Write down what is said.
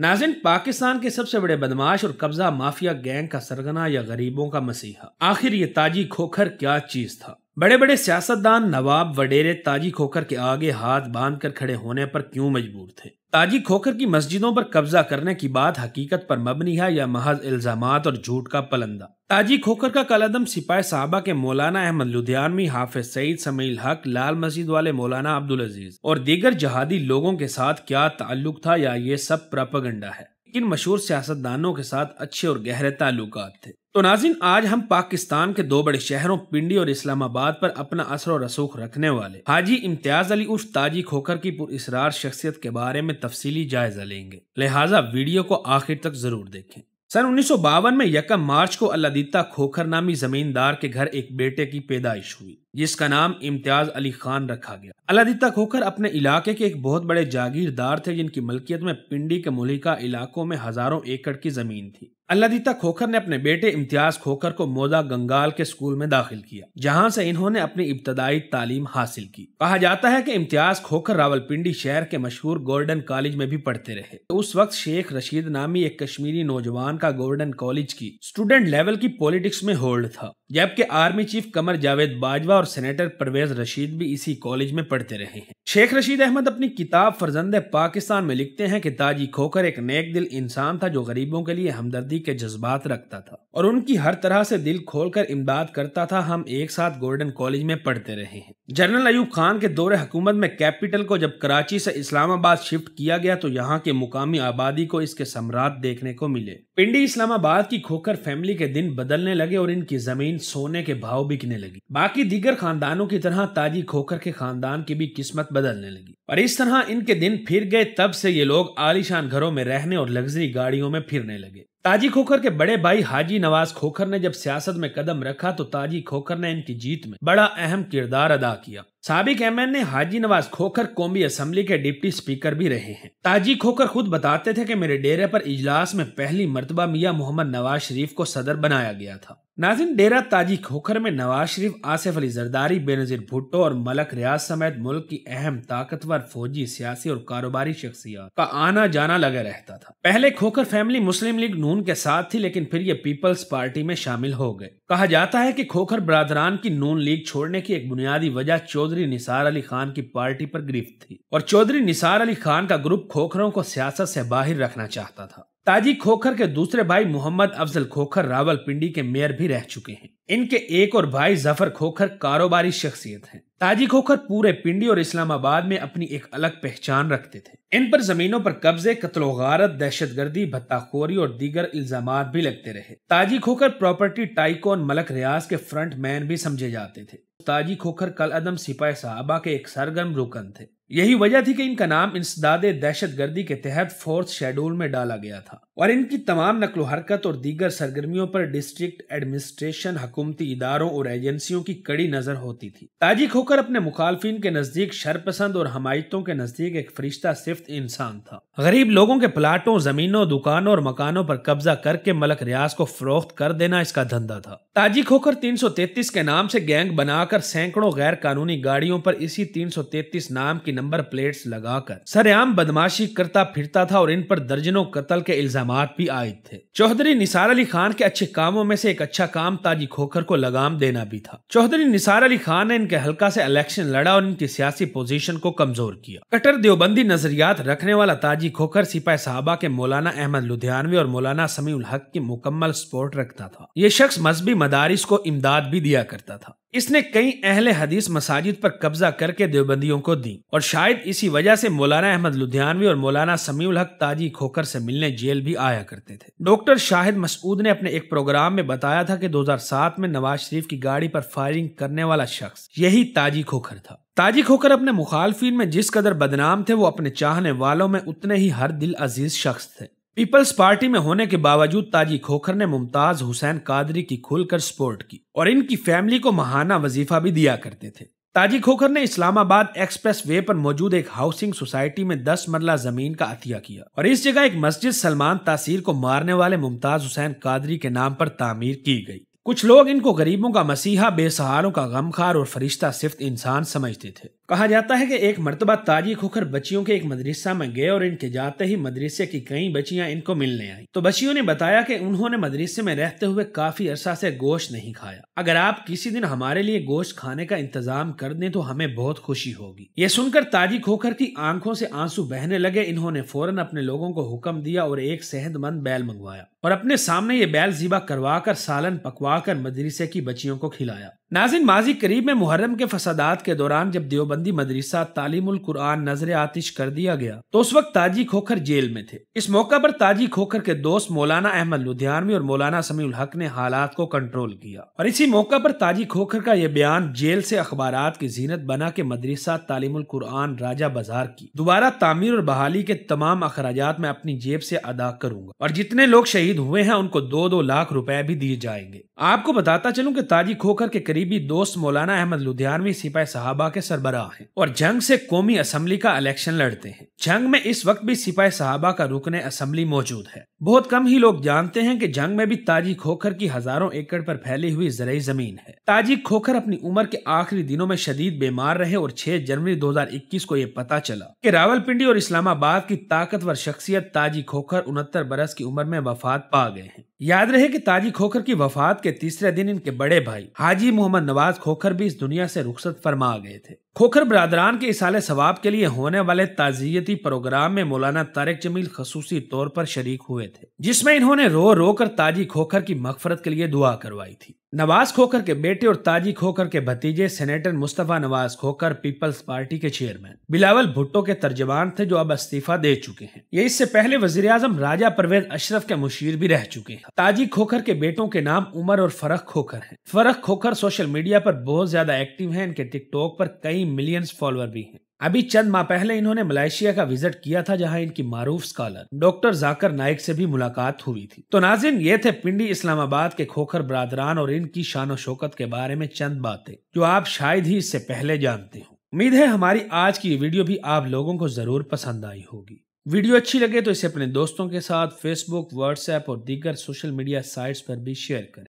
नाजिन पाकिस्तान के सबसे बड़े बदमाश और कब्जा माफिया गैंग का सरगना या गरीबों का मसीहा आखिर ये ताजी खोखर क्या चीज था बड़े बड़े सियासतदान नवाब वडेरे ताजी खोखर के आगे हाथ बांध कर खड़े होने पर क्यों मजबूर थे ताजी खोखर की मस्जिदों पर कब्जा करने की बात हकीकत पर मबनी है या महज इल्जाम और झूठ का पलंदा ताजी खोखर का कलदम सिपाही साहबा के मौलाना अहमद लुधियानवी हाफिज सईद समील हक लाल मस्जिद वाले मौलाना अब्दुल अजीज और दीगर जहादी लोगों के साथ क्या ताल्लुक था या ये सब प्रापगंडा है किन मशहूर सियासतदानों के साथ अच्छे और गहरे ताल्लुक थे तो नाजिन आज हम पाकिस्तान के दो बड़े शहरों पिंडी और इस्लामाबाद पर अपना असर और रसूख रखने वाले हाजी इम्तियाज अली उर्फ ताजी खोकर की पुरार शख्सियत के बारे में तफसीली जायजा लेंगे लिहाजा वीडियो को आखिर तक जरूर देखें सन उन्नीस में यकम मार्च को अल्लादीता खोखर नामी जमींदार के घर एक बेटे की पैदाइश हुई जिसका नाम इम्तियाज अली खान रखा गया अलादी तक होकर अपने इलाके के एक बहुत बड़े जागीरदार थे जिनकी मलकियत में पिंडी के मुलिका इलाकों में हजारों एकड़ की जमीन थी अलादिता खोखर ने अपने बेटे इम्तियाज खोखर को मोदा गंगाल के स्कूल में दाखिल किया जहां से इन्होंने अपनी इब्तदाई तालीम हासिल की कहा जाता है कि इम्तियाज खोखर रावलपिंडी शहर के मशहूर गोल्डन कॉलेज में भी पढ़ते रहे उस वक्त शेख रशीद नामी एक कश्मीरी नौजवान का गोल्डन कॉलेज की स्टूडेंट लेवल की पॉलिटिक्स में होल्ड था जबकि आर्मी चीफ कमर जावेद बाजवा और सेनेटर परवेज रशीद भी इसी कॉलेज में पढ़ते रहे हैं शेख रशीद अहमद अपनी किताब फरजंद पाकिस्तान में लिखते हैं कि ताजी खोकर एक नेक दिल इंसान था जो गरीबों के लिए हमदर्दी के जज्बात रखता था और उनकी हर तरह से दिल खोलकर इमदाद करता था हम एक साथ गोल्डन कॉलेज में पढ़ते रहे हैं जनरल अयूब खान के दौरे हुकूमत में कैपिटल को जब कराची से इस्लामाबाद शिफ्ट किया गया तो यहाँ के मुकामी आबादी को इसके सम्राट देखने को मिले पिंडी इस्लामाबाद की खोकर फैमिली के दिन बदलने लगे और इनकी जमीन सोने के भाव बिकने लगी बाकी दीगर खानदानों की तरह ताजी खोकर के खानदान की भी किस्मत बदल बदलने लगी और इस तरह इनके दिन फिर गए तब से ये लोग आलिशान घरों में रहने और लग्जरी गाड़ियों में फिरने लगे ताजी खोखर के बड़े भाई हाजी नवाज खोखर ने जब सियासत में कदम रखा तो ताजी खोखर ने इनकी जीत में बड़ा अहम किरदार अदा किया सबक एन ने हाजी नवाज खोखर कौमी असम्बली के डिप्टी स्पीकर भी रहे हैं ताजी खोखर खुद बताते थे कि मेरे डेरे पर इजलास में पहली मरतबा मियाँ मोहम्मद नवाज शरीफ को सदर बनाया गया था नाजिन डेरा ताजी खोखर में नवाज शरीफ आसिफ अली जरदारी बेनजीर भुट्टो और मलक रियाज समेत मुल्क की अहम ताकतवर फौजी सियासी और कारोबारी शख्सियात का आना जाना लगे रहता था पहले खोखर फैमिली मुस्लिम लीग नून के साथ थी लेकिन फिर ये पीपल्स पार्टी में शामिल हो गए कहा जाता है की खोखर बरादरान की नून लीग छोड़ने की एक बुनियादी वजह चौधरी चौधरी निसार अली खान की पार्टी पर गिरफ्त थी और चौधरी निसार अली खान का ग्रुप खोखरों को सियासत से बाहर रखना चाहता था ताजी खोखर के दूसरे भाई मोहम्मद अफजल खोखर रावल पिंडी के मेयर भी रह चुके हैं इनके एक और भाई जफर खोखर कारोबारी शख्सियत हैं ताजी खोखर पूरे पिंडी और इस्लामाबाद में अपनी एक अलग पहचान रखते थे इन पर जमीनों पर कब्जे कत्लो गारत दहशत गर्दी भत्ताखोरी और दीगर इल्जाम भी लगते रहे ताजी खोखर प्रॉपर्टी टाइकोन मलक रियाज के फ्रंट मैन भी समझे जाते थे ताजी खोखर कल अदम सिपाही साहबा के एक सरगर्म रुकन थे यही वजह थी कि इनका नाम इंसदाद दहशत गर्दी के तहत फोर्थ शेड्यूल में डाला गया था और इनकी तमाम नकलो हरकत और दीगर सरगर्मियों पर डिस्ट्रिक्ट एडमिनिस्ट्रेशन हकूमती इदारों और एजेंसियों की कड़ी नजर होती थी ताजिक होकर अपने मुखालफिन के नजदीक शरपसंद और हमायतों के नजदीक एक फरिश्ता सिफ्त इंसान था गरीब लोगों के प्लाटों जमीनों दुकानों और मकानों पर कब्जा करके मलक रियाज को फरोख्त कर देना इसका धंधा था ताजिक होकर तीन सौ तैतीस के नाम से गैंग बनाकर सैकड़ों गैर कानूनी गाड़ियों पर इसी तीन सौ तैतीस नाम की नंबर प्लेट्स लगाकर सरेआम बदमाशी करता फिरता था और इन पर दर्जनों कत्ल के इल्जाम भी आए थे चौधरी निसार अली खान के अच्छे कामों में से एक अच्छा काम ताजी खोखर को लगाम देना भी था चौधरी निसार अली खान ने इनके हल्का से इलेक्शन लड़ा और इनकी सियासी पोजीशन को कमजोर किया कटर देवबंदी नजरियात रखने वाला ताजी खोखर सिपाही साहबा के मौलाना अहमद लुधियानवी और मौलाना समी उल हक की मुकम्मल सपोर्ट रखता था ये शख्स मजहबी मदारिस को इमदाद भी दिया करता था इसने कई अहले हदीस मसाजिद पर कब्जा करके देवबंदियों को दी और शायद इसी वजह से मौलाना अहमद लुधियानवी और मौलाना समीउल हक ताजी खोकर से मिलने जेल भी आया करते थे डॉक्टर शाहिद मसूद ने अपने एक प्रोग्राम में बताया था कि 2007 में नवाज शरीफ की गाड़ी पर फायरिंग करने वाला शख्स यही ताजी खोखर था ताजी खोकर अपने मुखालफी में जिस कदर बदनाम थे वो अपने चाहने वालों में उतने ही हर दिल अजीज शख्स थे पीपल्स पार्टी में होने के बावजूद ताजी खोखर ने मुमताज हुसैन कादरी की खुलकर सपोर्ट की और इनकी फैमिली को महाना वजीफा भी दिया करते थे ताजी खोखर ने इस्लामाबाद एक्सप्रेस वे पर मौजूद एक हाउसिंग सोसाइटी में दस मरला जमीन का अतिया किया और इस जगह एक मस्जिद सलमान तासीर को मारने वाले मुमताज हुसैन कादरी के नाम पर तामीर की गई कुछ लोग इनको गरीबों का मसीहा बेसहारों का गमखार और फरिश्ता सिफ्त इंसान समझते थे कहा जाता है कि एक मरतबा ताजी खोखर बच्चियों के एक मदरसा में गए और इनके जाते ही मदरसे की कई बच्चियां इनको मिलने आई तो बच्चियों ने बताया कि उन्होंने मदरसे में रहते हुए काफी अरसा से गोश्त नहीं खाया अगर आप किसी दिन हमारे लिए गोश्त खाने का इंतजाम कर दें तो हमें बहुत खुशी होगी ये सुनकर ताजी खोखर की आंखों से आंसू बहने लगे इन्होंने फौरन अपने लोगों को हुक्म दिया और एक सेहतमंद बैल मंगवाया और अपने सामने ये बैल जीबा करवा कर सालन पकवा कर मदरसे की बच्चियों को खिलाया नाजिन माजी करीब में मुहर्रम के फसादात के दौरान जब देवबंद देवबंदी मदरसा तालीमुल कुरान नजर आतिश कर दिया गया तो उस वक्त ताजी खोखर जेल में थे इस मौका पर ताजी खोखर के दोस्त मौलाना अहमद लुधियानवी और मौलाना समीउल हक ने हालात को कंट्रोल किया और इसी मौका पर ताजी खोखर का यह बयान जेल से अखबार की जीनत बना के मदरसा तालीमुल कुरान राजा बाजार की दोबारा तामीर और बहाली के तमाम अखराज में अपनी जेब से अदा करूंगा और जितने लोग शहीद हुए हैं उनको दो दो लाख रुपए भी दिए जाएंगे आपको बताता चलूं कि ताजी खोखर के करीबी दोस्त मौलाना अहमद लुधियानवी सिपाही साहबा के सरबरा है और जंग से कौमी असम्बली का इलेक्शन लड़ते हैं जंग में इस वक्त भी सिपाही साहबा का रुकने असम्बली मौजूद है बहुत कम ही लोग जानते हैं कि जंग में भी ताजी खोखर की हजारों एकड़ पर फैली हुई जरिए जमीन है ताजी खोखर अपनी उम्र के आखिरी दिनों में शदीद बीमार रहे और 6 जनवरी 2021 को ये पता चला कि रावलपिंडी और इस्लामाबाद की ताकतवर शख्सियत ताजी खोखर उनहत्तर बरस की उम्र में वफात पा गए हैं याद रहे की ताजी खोखर की वफात के तीसरे दिन इनके बड़े भाई हाजी मोहम्मद नवाज खोखर भी इस दुनिया ऐसी रुख्सत फरमा गए थे खोखर बरदरान के इसाले सवाब के लिए होने वाले ताजियती तरक्की प्रोग्राम में मौलाना तारक जमील खसूसी तौर पर शरीक हुए थे जिसमें इन्होंने रो रो कर ताजी खोखर की मकफरत के लिए दुआ करवाई थी नवाज खोखर के बेटे और ताजी खोखर के भतीजे सेनेटर मुस्तफा नवाज खोखर पीपल्स पार्टी के चेयरमैन बिलावल भुट्टो के तर्जमान थे जो अब इस्तीफा दे चुके हैं ये इससे पहले वजीर राजा परवेज अशरफ के मुशीर भी रह चुके हैं ताजी खोखर के बेटों के नाम उमर और फरख खोखर हैं। फरख खोखर सोशल मीडिया पर बहुत ज्यादा एक्टिव हैं इनके टिकटॉक पर कई मिलियंस फॉलोअर भी हैं अभी चंद माह पहले इन्होंने मलेशिया का विजिट किया था जहां इनकी मारूफ स्कॉलर डॉक्टर जाकर नाइक से भी मुलाकात हुई थी तो नाजिन ये थे पिंडी इस्लामाबाद के खोखर बरादरान और इनकी शान शौकत के बारे में चंद बातें जो आप शायद ही इससे पहले जानते हो उम्मीद है हमारी आज की वीडियो भी आप लोगों को जरूर पसंद आई होगी वीडियो अच्छी लगे तो इसे अपने दोस्तों के साथ फेसबुक व्हाट्सएप और दीगर सोशल मीडिया साइट्स पर भी शेयर करें